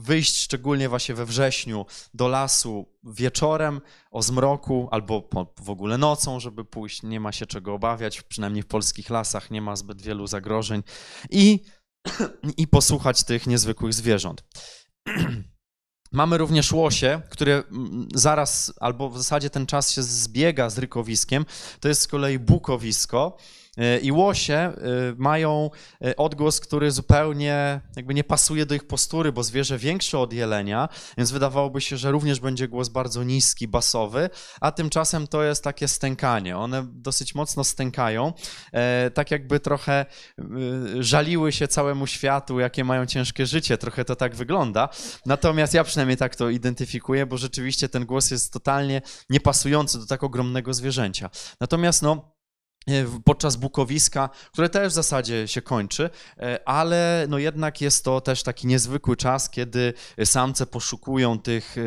wyjść szczególnie właśnie we wrześniu do lasu wieczorem o zmroku albo w ogóle nocą, żeby pójść. Nie ma się czego obawiać, przynajmniej w polskich lasach nie ma zbyt wielu zagrożeń i i posłuchać tych niezwykłych zwierząt. Mamy również łosie, które mm, zaraz albo w zasadzie ten czas się zbiega z rykowiskiem. To jest z kolei bukowisko. E, i łosie e, mają e, odgłos, który zupełnie jakby nie pasuje do ich postury, bo zwierzę większe od jelenia, więc wydawałoby się, że również będzie głos bardzo niski, basowy, a tymczasem to jest takie stękanie. One dosyć mocno stękają, tak jakby trochę żaliły się całemu światu, jakie mają ciężkie życie, trochę to tak wygląda. Natomiast ja przynajmniej tak to identyfikuję, bo rzeczywiście ten głos jest totalnie niepasujący do tak ogromnego zwierzęcia. Natomiast no, E, podczas bukowiska, które też w zasadzie się kończy, e, ale no jednak jest to też taki niezwykły czas, kiedy samce poszukują tych e,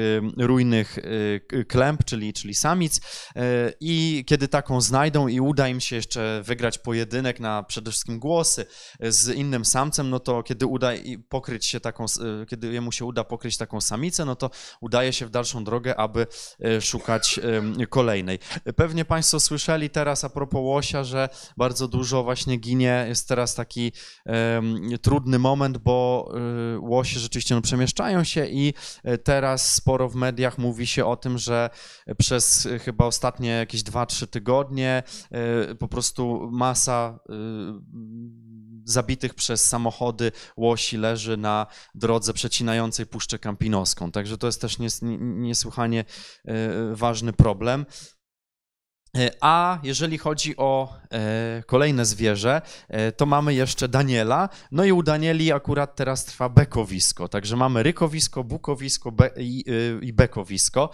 rujnych klęb, czyli, czyli samic i kiedy taką znajdą i uda im się jeszcze wygrać pojedynek na przede wszystkim głosy z innym samcem, no to kiedy uda pokryć się taką, kiedy jemu się uda pokryć taką samicę, no to udaje się w dalszą drogę, aby szukać kolejnej. Pewnie Państwo słyszeli teraz a propos że bardzo dużo właśnie ginie. Jest teraz taki um, trudny moment, bo um, y, łosie rzeczywiście no, przemieszczają się i y, teraz sporo w mediach mówi się o tym, że przez y, chyba ostatnie jakieś 2-3 tygodnie um, po prostu masa zabitych przez samochody łosi leży na drodze przecinającej Puszczę Kampinoską. Także to jest też nies niesłychanie ważny problem. E, a jeżeli chodzi o e, kolejne zwierzę, e, to mamy jeszcze Daniela. No i u Danieli akurat teraz trwa bekowisko. Także mamy rykowisko, bukowisko be i, i, bekowisko.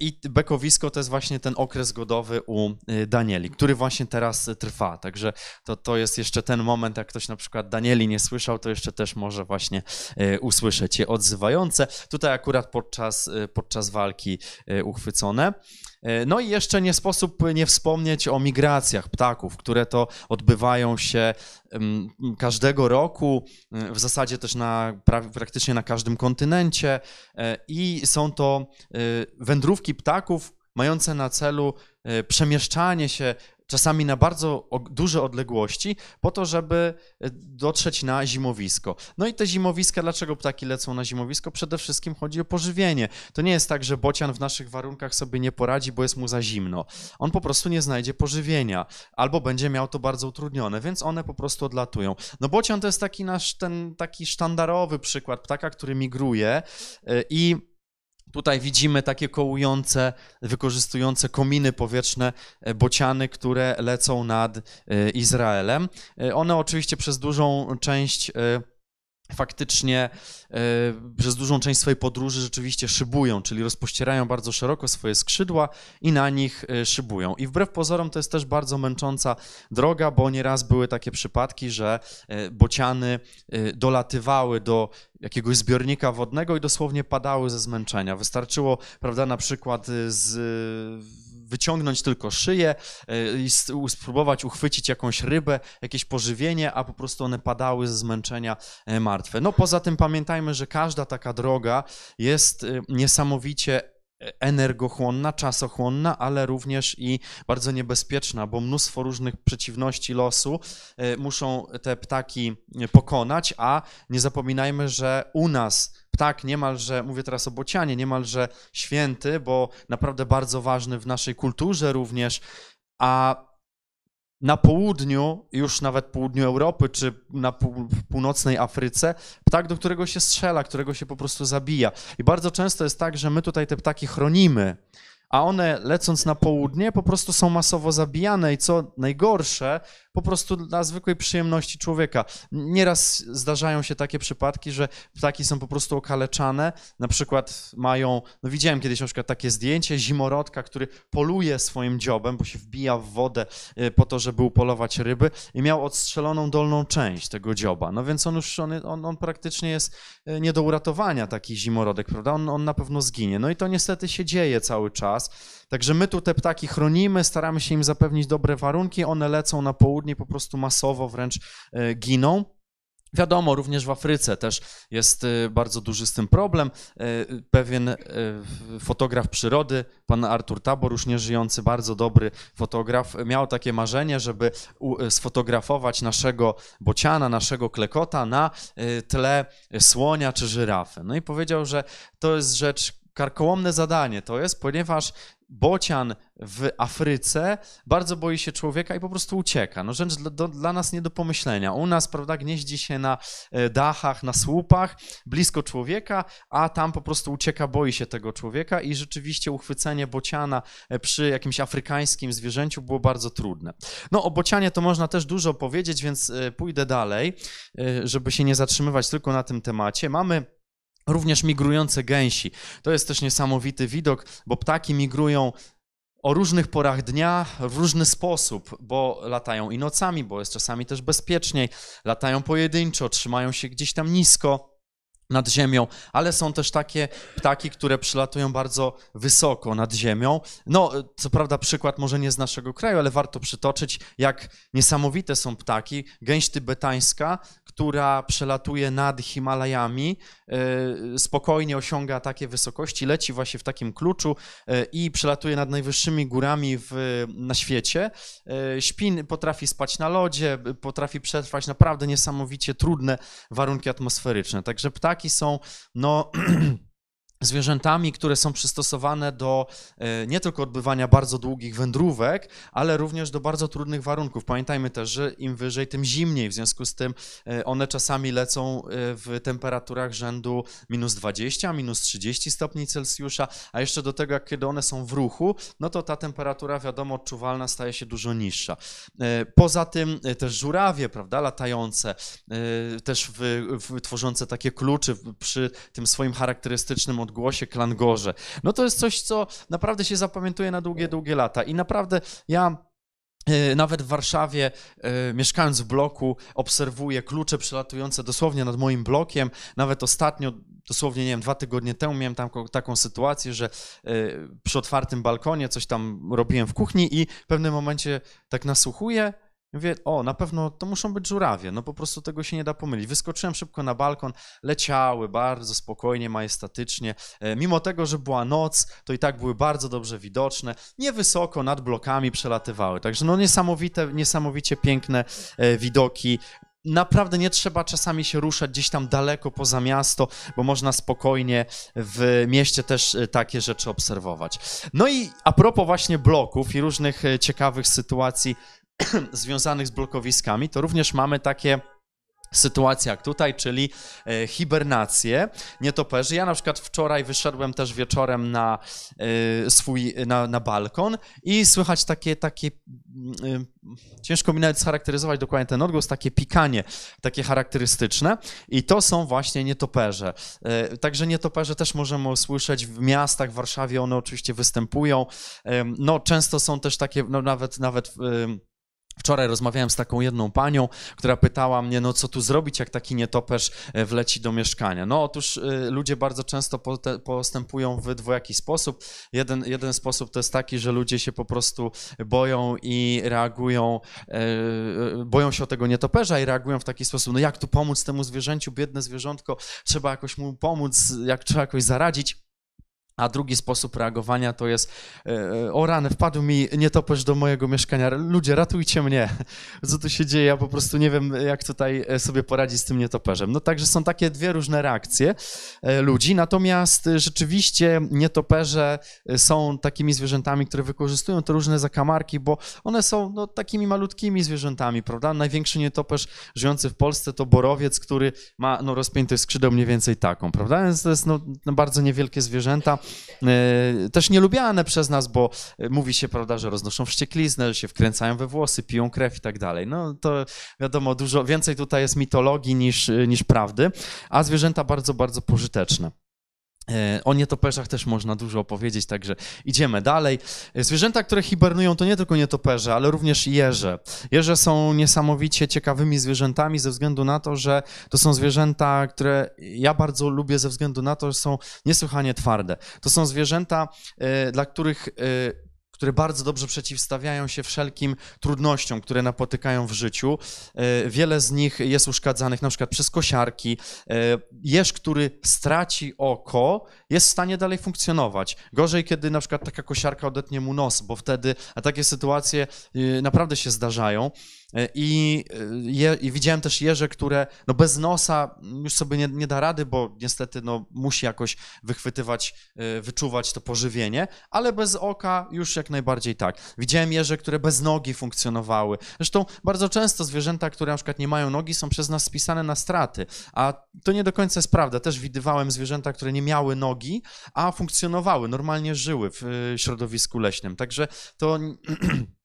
I bekowisko to jest właśnie ten okres godowy u Danieli, który właśnie teraz trwa. Także to, to jest jeszcze ten moment, jak ktoś na przykład Danieli nie słyszał, to jeszcze też może właśnie usłyszeć je odzywające. Tutaj akurat podczas, podczas walki uchwycone. E, no i jeszcze nie sposób nie wspomnieć o migracjach ptaków, które to odbywają się każdego roku, e, w zasadzie też na, praktycznie na każdym kontynencie e, i są to wędrówki ptaków mające na celu przemieszczanie się czasami na bardzo duże odległości, po to, żeby e, dotrzeć na zimowisko. No i te zimowiska, dlaczego ptaki lecą na zimowisko? Przede wszystkim chodzi o pożywienie. To nie jest tak, że bocian w naszych warunkach sobie nie poradzi, bo jest mu za zimno. On po prostu nie znajdzie pożywienia albo będzie miał to bardzo utrudnione, więc one po prostu odlatują. No bocian to jest taki nasz ten taki sztandarowy przykład ptaka, który migruje e, i Tutaj widzimy takie kołujące, wykorzystujące kominy powietrzne e, bociany, które lecą nad e, Izraelem. E, one oczywiście przez dużą część faktycznie e, przez dużą część swojej podróży rzeczywiście szybują, czyli rozpościerają bardzo szeroko swoje skrzydła i na nich e, szybują. I wbrew pozorom to jest też bardzo męcząca droga, bo nieraz były takie przypadki, że e, bociany dolatywały do jakiegoś zbiornika wodnego i dosłownie padały ze zmęczenia. Wystarczyło, prawda, na przykład z wyciągnąć tylko szyję e, i spróbować uchwycić jakąś rybę, jakieś pożywienie, a po prostu one padały ze zmęczenia e, martwe. No poza tym pamiętajmy, że każda taka droga jest e, niesamowicie energochłonna, czasochłonna, ale również i bardzo niebezpieczna, bo mnóstwo różnych przeciwności losu e, muszą te ptaki pokonać, a nie zapominajmy, że u nas ptak niemalże, mówię teraz o bocianie, niemalże święty, bo naprawdę bardzo ważny w naszej kulturze również, a na południu, już nawet południu Europy czy na północnej Afryce, ptak, do którego się strzela, którego się po prostu zabija. I bardzo często jest tak, że my tutaj te ptaki chronimy a one lecąc na południe po prostu są masowo zabijane i co najgorsze, po prostu dla zwykłej przyjemności człowieka. Nieraz zdarzają się takie przypadki, że ptaki są po prostu okaleczane, na przykład mają, no widziałem kiedyś na przykład takie zdjęcie zimorodka, który poluje swoim dziobem, bo się wbija w wodę y, po to, żeby upolować ryby i miał odstrzeloną dolną część tego dzioba, no więc on już, on, on, on praktycznie jest nie do uratowania taki zimorodek, prawda? On, on na pewno zginie. No i to niestety się dzieje cały czas. Także my tu te ptaki chronimy, staramy się im zapewnić dobre warunki, one lecą na południe, po prostu masowo wręcz e, giną. Wiadomo, również w Afryce też jest y, bardzo duży z tym problem. Y, pewien y, fotograf przyrody, pan Artur Tabor, już nieżyjący, bardzo dobry fotograf, miał takie marzenie, żeby sfotografować naszego bociana, naszego klekota na tle słonia czy żyrafy. No i powiedział, że to jest rzecz karkołomne zadanie to jest, ponieważ bocian w Afryce bardzo boi się człowieka i po prostu ucieka. No rzecz dla, do, dla nas nie do pomyślenia. U nas, prawda, gnieździ się na e, dachach, na słupach, blisko człowieka, a tam po prostu ucieka, boi się tego człowieka i rzeczywiście uchwycenie bociana e, przy jakimś afrykańskim zwierzęciu było bardzo trudne. No o bocianie to można też dużo powiedzieć, więc e, pójdę dalej, żeby się nie zatrzymywać tylko na tym temacie. Mamy Również migrujące gęsi. To jest też niesamowity widok, bo ptaki migrują o różnych porach dnia, w różny sposób, bo latają i nocami, bo jest czasami też bezpieczniej, latają pojedynczo, trzymają się gdzieś tam nisko nad ziemią, ale są też takie ptaki, które przylatują bardzo wysoko nad ziemią. No, co prawda przykład może nie z naszego kraju, ale warto przytoczyć, jak niesamowite są ptaki. Gęś tybetańska, która przelatuje nad Himalajami, e, spokojnie osiąga takie wysokości, leci właśnie w takim kluczu e, i przelatuje nad najwyższymi górami w, na świecie. E, Śpin potrafi spać na lodzie, potrafi przetrwać naprawdę niesamowicie trudne warunki atmosferyczne. Także ptaki que são. No... zwierzętami, które są przystosowane do e, nie tylko odbywania bardzo długich wędrówek, ale również do bardzo trudnych warunków. Pamiętajmy też, że im wyżej, tym zimniej, w związku z tym e, one czasami lecą e, w temperaturach rzędu minus 20, minus 30 stopni Celsjusza, a jeszcze do tego, kiedy one są w ruchu, no to ta temperatura, wiadomo, odczuwalna staje się dużo niższa. Poza tym też żurawie, prawda, latające, też w, w, tworzące takie kluczy przy tym swoim charakterystycznym odgłosie klangorze. No to jest coś, co naprawdę się zapamiętuje na długie, długie lata i naprawdę ja e, nawet w Warszawie, e, mieszkając w bloku, obserwuję klucze przelatujące dosłownie nad moim blokiem. Nawet ostatnio, dosłownie, nie wiem, dwa tygodnie temu miałem tam taką sytuację, że e, przy otwartym balkonie coś tam robiłem w kuchni i w pewnym momencie tak nasłuchuję, Mówię, o, na pewno to muszą być żurawie, no po prostu tego się nie da pomylić. Wyskoczyłem szybko na balkon, leciały bardzo spokojnie, majestatycznie. E, mimo tego, że była noc, to i tak były bardzo dobrze widoczne. Niewysoko nad blokami przelatywały, także no niesamowite, niesamowicie piękne e, widoki naprawdę nie trzeba czasami się ruszać gdzieś tam daleko poza miasto, bo można spokojnie w mieście też e, takie rzeczy obserwować. No i a propos właśnie bloków i różnych ciekawych sytuacji związanych z blokowiskami, to również mamy takie sytuacja jak tutaj, czyli e, hibernację nietoperzy. Ja na przykład wczoraj wyszedłem też wieczorem na e, swój, na, na balkon i słychać takie, takie mm, e, ciężko mi nawet scharakteryzować dokładnie ten odgłos, takie pikanie, takie charakterystyczne i to są właśnie nietoperze. Także nietoperze też możemy usłyszeć w miastach, w Warszawie one oczywiście występują. No często są też takie, no nawet, nawet Wczoraj rozmawiałem z taką jedną panią, która pytała mnie, no co tu zrobić, jak taki nietoperz e, wleci do mieszkania. No otóż e, ludzie bardzo często postępują w dwojaki sposób. Jeden, jeden sposób to jest taki, że ludzie się po prostu boją i reagują, e, boją się o tego nietoperza i reagują w taki sposób, no jak tu pomóc temu zwierzęciu, biedne zwierzątko, trzeba jakoś mu pomóc, jak trzeba jakoś zaradzić. A drugi sposób reagowania to jest: e, e, O rany, wpadł mi nietoperz do mojego mieszkania. Ludzie, ratujcie mnie. Co tu się dzieje? Ja po prostu nie wiem, jak tutaj e, sobie poradzić z tym nietoperzem. No także są takie dwie różne reakcje ludzi. Natomiast rzeczywiście nietoperze są takimi zwierzętami, które wykorzystują te różne zakamarki, bo one są no, takimi malutkimi zwierzętami, prawda? Największy nietoperz żyjący w Polsce to borowiec, który ma no, rozpiętość skrzydeł mniej więcej taką, prawda? Więc to jest no, bardzo niewielkie zwierzęta. E, też nielubiane przez nas, bo e, mówi się, prawda, że roznoszą wściekliznę, że się wkręcają we włosy, piją krew i tak dalej. No to wiadomo, dużo więcej tutaj jest mitologii niż, e, niż prawdy, a zwierzęta bardzo, bardzo pożyteczne. E, o nietoperzach też można dużo opowiedzieć, także idziemy dalej. E, zwierzęta, które hibernują, to nie tylko nietoperze, ale również jeże. Jeże są niesamowicie ciekawymi zwierzętami ze względu na to, że to są zwierzęta, które ja bardzo lubię ze względu na to, że są niesłychanie twarde. To są zwierzęta, e, dla których które bardzo dobrze przeciwstawiają się wszelkim trudnościom, które napotykają w życiu. E, wiele z nich jest uszkadzanych na przykład przez kosiarki. E, jeż, który straci oko, jest w stanie dalej funkcjonować. Gorzej, kiedy na przykład taka kosiarka odetnie mu nos, bo wtedy, a takie sytuacje y, naprawdę się zdarzają, E, I, e, je, I, widziałem też jeże, które no bez nosa już sobie nie, nie, da rady, bo niestety no musi jakoś wychwytywać, e, wyczuwać to pożywienie, ale bez oka już jak najbardziej tak. Widziałem jeże, które bez nogi funkcjonowały. Zresztą bardzo często zwierzęta, które na przykład nie mają nogi, są przez nas spisane na straty, a to nie do końca jest prawda. Też widywałem zwierzęta, które nie miały nogi, a funkcjonowały, normalnie żyły w środowisku leśnym. Także to.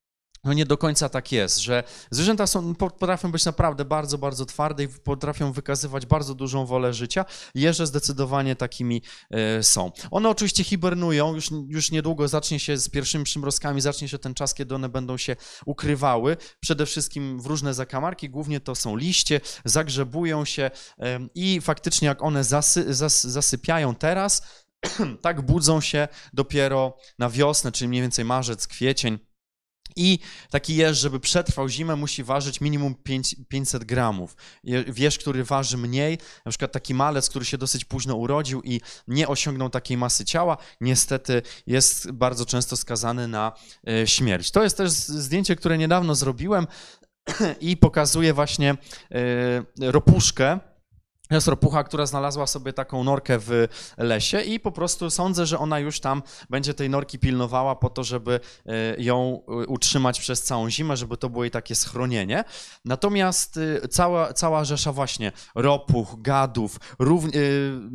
no nie do końca tak jest, że zwierzęta są, potrafią być naprawdę bardzo, bardzo twarde i potrafią wykazywać bardzo dużą wolę życia. Jeże zdecydowanie takimi e, są. One oczywiście hibernują, już, już niedługo zacznie się z pierwszymi przymrozkami, zacznie się ten czas, kiedy one będą się ukrywały, przede wszystkim w różne zakamarki, głównie to są liście, zagrzebują się i faktycznie jak one zasy, zas, zasypiają teraz, tak budzą się dopiero na wiosnę, czyli mniej więcej marzec, kwiecień i taki jeż, żeby przetrwał zimę, musi ważyć minimum 500 gramów. Wiesz, który waży mniej, na przykład taki malec, który się dosyć późno urodził i nie osiągnął takiej masy ciała, niestety jest bardzo często skazany na e, śmierć. To jest też zdjęcie, które niedawno zrobiłem i pokazuje właśnie e, ropuszkę ropucha, która znalazła sobie taką norkę w lesie i po prostu sądzę, że ona już tam będzie tej norki pilnowała po to, żeby e, ją e, utrzymać przez całą zimę, żeby to było jej takie schronienie. Natomiast e, cała, cała rzesza właśnie ropuch, gadów, równ...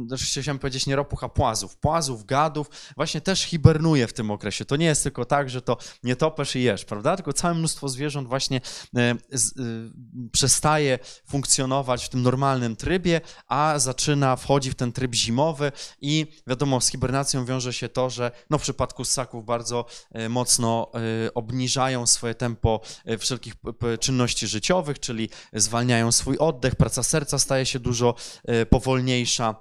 znaczy chciałem powiedzieć nie ropuch, a płazów, płazów, gadów, właśnie też hibernuje w tym okresie. To nie jest tylko tak, że to nie topesz i jesz, prawda? Tylko całe mnóstwo zwierząt właśnie przestaje funkcjonować w tym normalnym trybie, a zaczyna, wchodzi w ten tryb zimowy i wiadomo, z hibernacją wiąże się to, że no w przypadku ssaków bardzo e, mocno e, obniżają swoje tempo e, wszelkich czynności życiowych, czyli zwalniają swój oddech, praca serca staje się dużo powolniejsza.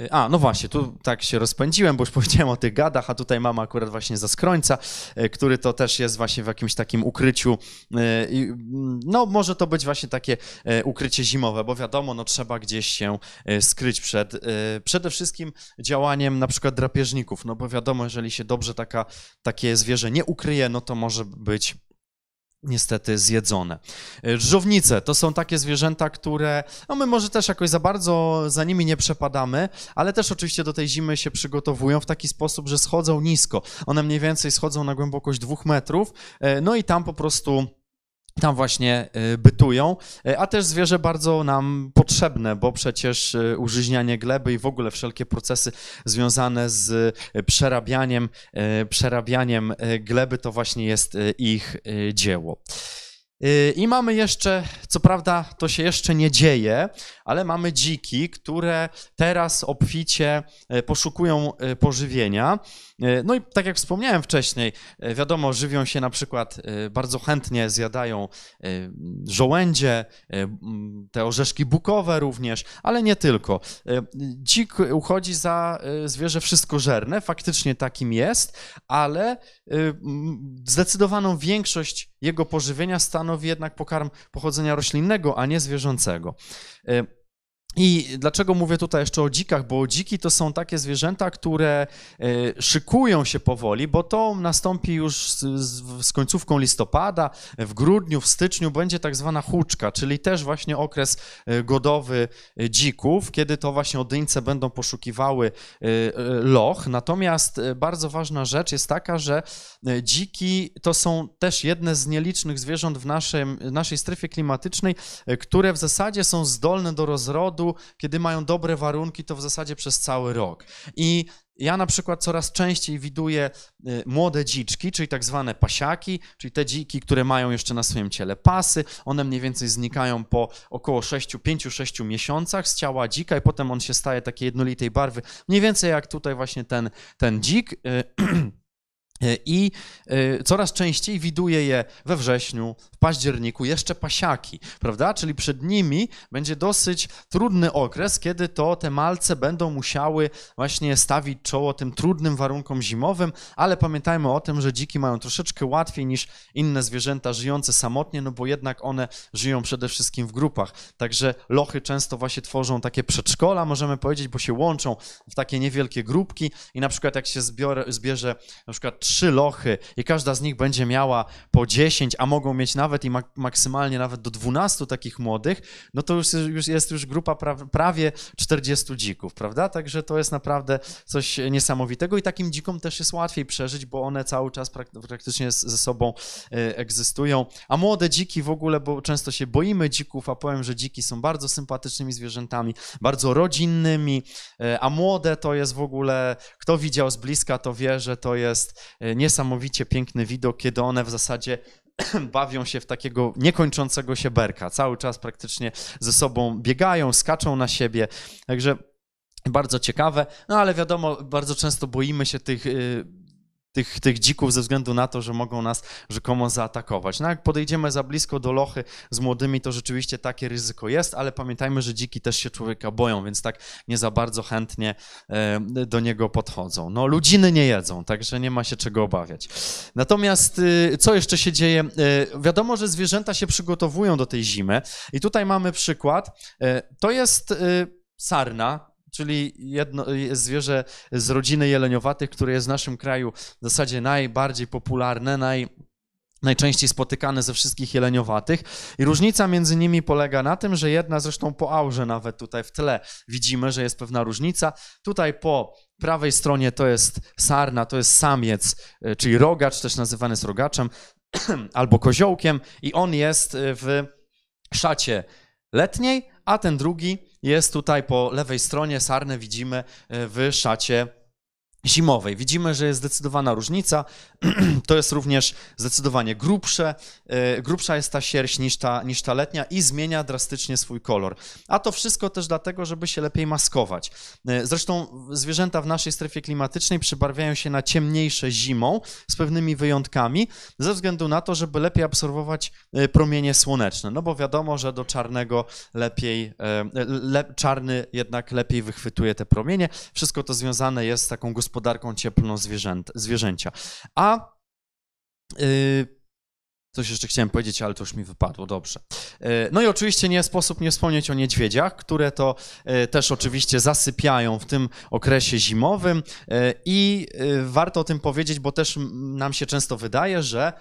Y, a, no właśnie, tu tak się rozpędziłem, bo już powiedziałem o tych gadach, a tutaj mamy akurat właśnie za skrońca, y, który to też jest właśnie w jakimś takim ukryciu. Y, mm, no, może to być właśnie takie ukrycie zimowe, bo wiadomo, no trzeba gdzieś się skryć przed przede wszystkim działaniem na przykład drapieżników, no bo wiadomo, jeżeli się dobrze taka, takie zwierzę nie ukryje, no to może być niestety zjedzone. E, Żownice to są takie zwierzęta, które no my może też jakoś za bardzo za nimi nie przepadamy, ale też oczywiście do tej zimy się przygotowują w taki sposób, że schodzą nisko. One mniej więcej schodzą na głębokość dwóch metrów, e, no i tam po prostu tam właśnie y, bytują, y, a też zwierzę bardzo nam potrzebne, bo przecież y, użyźnianie gleby i w ogóle wszelkie procesy związane z przerabianiem, przerabianiem gleby to właśnie jest ich dzieło. I mamy jeszcze, co prawda to się jeszcze nie dzieje, ale mamy dziki, które teraz obficie poszukują pożywienia. E, no i tak jak wspomniałem wcześniej, e, wiadomo, żywią się na przykład e, bardzo chętnie, zjadają żołędzie, te orzeszki bukowe również, ale nie tylko. Dzik uchodzi za zwierzę wszystkożerne, faktycznie takim jest, ale zdecydowaną większość jego pożywienia stanowi jednak pokarm pochodzenia roślinnego, a nie zwierzęcego. I dlaczego mówię tutaj jeszcze o dzikach? Bo dziki to są takie zwierzęta, które e, szykują się powoli, bo to nastąpi już z, z, końcówką listopada, w grudniu, w styczniu będzie tak zwana huczka, czyli też właśnie okres e, godowy e, dzików, kiedy to właśnie odyńce będą poszukiwały loch. Natomiast bardzo ważna rzecz jest taka, że dziki to są też jedne z nielicznych zwierząt w naszym, naszej strefie klimatycznej, które w zasadzie są zdolne do rozrodu kiedy mają dobre warunki, to w zasadzie przez cały rok. I ja na przykład coraz częściej widuję y, młode dziczki, czyli tak zwane pasiaki, czyli te dziki, które mają jeszcze na swoim ciele pasy. One mniej więcej znikają po około 5-6 miesiącach z ciała dzika i potem on się staje takiej jednolitej barwy, mniej więcej jak tutaj właśnie ten, ten dzik. Y, E, I e, coraz częściej widuje je we wrześniu, w październiku, jeszcze pasiaki, prawda? Czyli przed nimi będzie dosyć trudny okres, kiedy to te malce będą musiały właśnie stawić czoło tym trudnym warunkom zimowym, ale pamiętajmy o tym, że dziki mają troszeczkę łatwiej niż inne zwierzęta żyjące samotnie, no bo jednak one żyją przede wszystkim w grupach. Także lochy często właśnie tworzą takie przedszkola, możemy powiedzieć, bo się łączą w takie niewielkie grupki i na przykład jak się zbiorę, zbierze na przykład trzy lochy i każda z nich będzie miała po 10, a mogą mieć nawet i mak maksymalnie nawet do 12 takich młodych, no to już, już jest już grupa pra prawie 40 dzików, prawda? Także to jest naprawdę coś niesamowitego i takim dzikom też jest łatwiej przeżyć, bo one cały czas prak praktycznie ze sobą e, egzystują. A młode dziki w ogóle, bo często się boimy dzików, a powiem, że dziki są bardzo sympatycznymi zwierzętami, bardzo rodzinnymi, e, a młode to jest w ogóle, kto widział z bliska, to wie, że to jest E, niesamowicie piękny widok, kiedy one w zasadzie bawią się w takiego niekończącego się berka. Cały czas praktycznie ze sobą biegają, skaczą na siebie. Także bardzo ciekawe, no ale wiadomo, bardzo często boimy się tych y, tych, tych dzików ze względu na to, że mogą nas rzekomo zaatakować. No jak podejdziemy za blisko do lochy z młodymi, to rzeczywiście takie ryzyko jest, ale pamiętajmy, że dziki też się człowieka boją, więc tak nie za bardzo chętnie e, do niego podchodzą. No ludziny nie jedzą, także nie ma się czego obawiać. Natomiast y, co jeszcze się dzieje? Y, wiadomo, że zwierzęta się przygotowują do tej zimy i tutaj mamy przykład. E, to jest y, sarna, czyli jedno, zwierzę z rodziny jeleniowatych, które jest w naszym kraju w zasadzie najbardziej popularne, naj, najczęściej spotykane ze wszystkich jeleniowatych. I różnica między nimi polega na tym, że jedna, zresztą po aurze nawet tutaj w tle widzimy, że jest pewna różnica. Tutaj po prawej stronie to jest sarna, to jest samiec, e, czyli rogacz, też nazywany jest rogaczem albo koziołkiem i on jest e, w szacie letniej, a ten drugi jest tutaj po lewej stronie. Sarnę widzimy e, w szacie zimowej. Widzimy, że jest zdecydowana różnica. To jest również zdecydowanie grubsze. E, grubsza jest ta sierść niż ta, niż ta letnia i zmienia drastycznie swój kolor. A to wszystko też dlatego, żeby się lepiej maskować. E, zresztą zwierzęta w naszej strefie klimatycznej przybarwiają się na ciemniejsze zimą, z pewnymi wyjątkami, ze względu na to, żeby lepiej absorbować e, promienie słoneczne. No bo wiadomo, że do czarnego lepiej, le, czarny jednak lepiej wychwytuje te promienie. Wszystko to związane jest z taką gospodarką gospodarką cieplną zwierzęt, zwierzęcia. A yy, Coś jeszcze chciałem powiedzieć, ale to już mi wypadło, dobrze. Y, no i oczywiście nie sposób nie wspomnieć o niedźwiedziach, które to y, też oczywiście zasypiają w tym okresie zimowym y, i warto o tym powiedzieć, bo też nam się często wydaje, że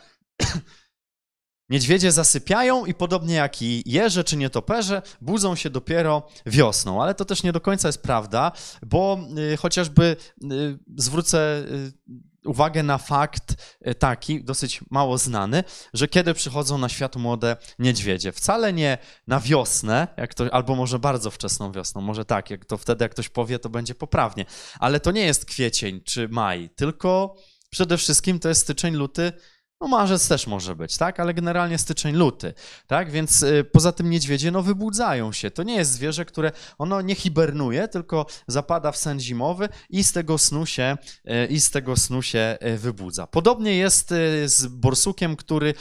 Niedźwiedzie zasypiają i podobnie jak i jeże czy nietoperze, budzą się dopiero wiosną. Ale to też nie do końca jest prawda, bo y, chociażby y, zwrócę y, uwagę na fakt y, taki, dosyć mało znany, że kiedy przychodzą na świat młode niedźwiedzie, wcale nie na wiosnę, jak to, albo może bardzo wczesną wiosną, może tak, jak to wtedy jak ktoś powie, to będzie poprawnie. Ale to nie jest kwiecień czy maj, tylko przede wszystkim to jest styczeń, luty, no marzec też może być, tak? Ale generalnie styczeń, luty, tak? Więc y, poza tym niedźwiedzie, no wybudzają się. To nie jest zwierzę, które, ono nie hibernuje, tylko zapada w sen zimowy i z tego snu się, y, i z tego snu się y, wybudza. Podobnie jest z borsukiem, który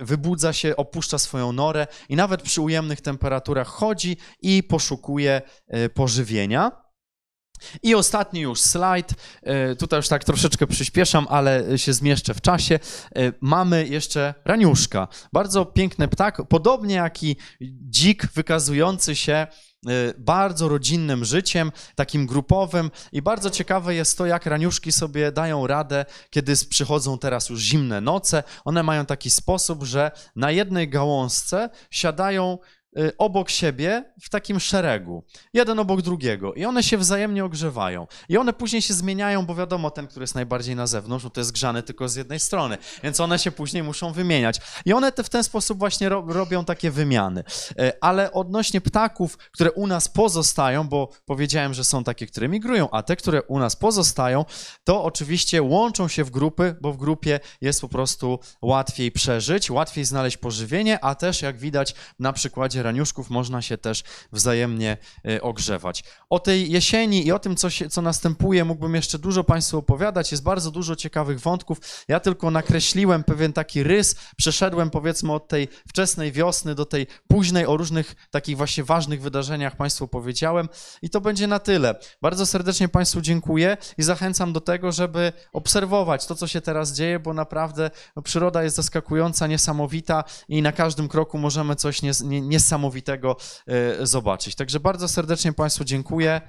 wybudza się, opuszcza swoją norę i nawet przy ujemnych temperaturach chodzi i poszukuje pożywienia. I ostatni już slajd. E, tutaj już tak troszeczkę przyspieszam, ale się zmieszczę w czasie. E, mamy jeszcze raniuszka. Bardzo piękny ptak, podobnie jak i dzik wykazujący się e, bardzo rodzinnym życiem, takim grupowym i bardzo ciekawe jest to, jak raniuszki sobie dają radę, kiedy przychodzą teraz już zimne noce. One mają taki sposób, że na jednej gałązce siadają Y, obok siebie w takim szeregu, jeden obok drugiego, i one się wzajemnie ogrzewają. I one później się zmieniają, bo wiadomo, ten, który jest najbardziej na zewnątrz, no to jest grzany tylko z jednej strony, więc one się później muszą wymieniać. I one te, w ten sposób właśnie ro, robią takie wymiany. Y, ale odnośnie ptaków, które u nas pozostają, bo powiedziałem, że są takie, które migrują, a te, które u nas pozostają, to oczywiście łączą się w grupy, bo w grupie jest po prostu łatwiej przeżyć, łatwiej znaleźć pożywienie, a też, jak widać na przykładzie raniuszków można się też wzajemnie y, ogrzewać. O tej jesieni i o tym, co, się, co następuje, mógłbym jeszcze dużo Państwu opowiadać. Jest bardzo dużo ciekawych wątków. Ja tylko nakreśliłem pewien taki rys, przeszedłem powiedzmy od tej wczesnej wiosny do tej późnej, o różnych takich właśnie ważnych wydarzeniach Państwu powiedziałem. I to będzie na tyle. Bardzo serdecznie Państwu dziękuję i zachęcam do tego, żeby obserwować to, co się teraz dzieje, bo naprawdę no, przyroda jest zaskakująca, niesamowita i na każdym kroku możemy coś nies- niesamowitego niesamowitego e, zobaczyć. Także bardzo serdecznie Państwu dziękuję.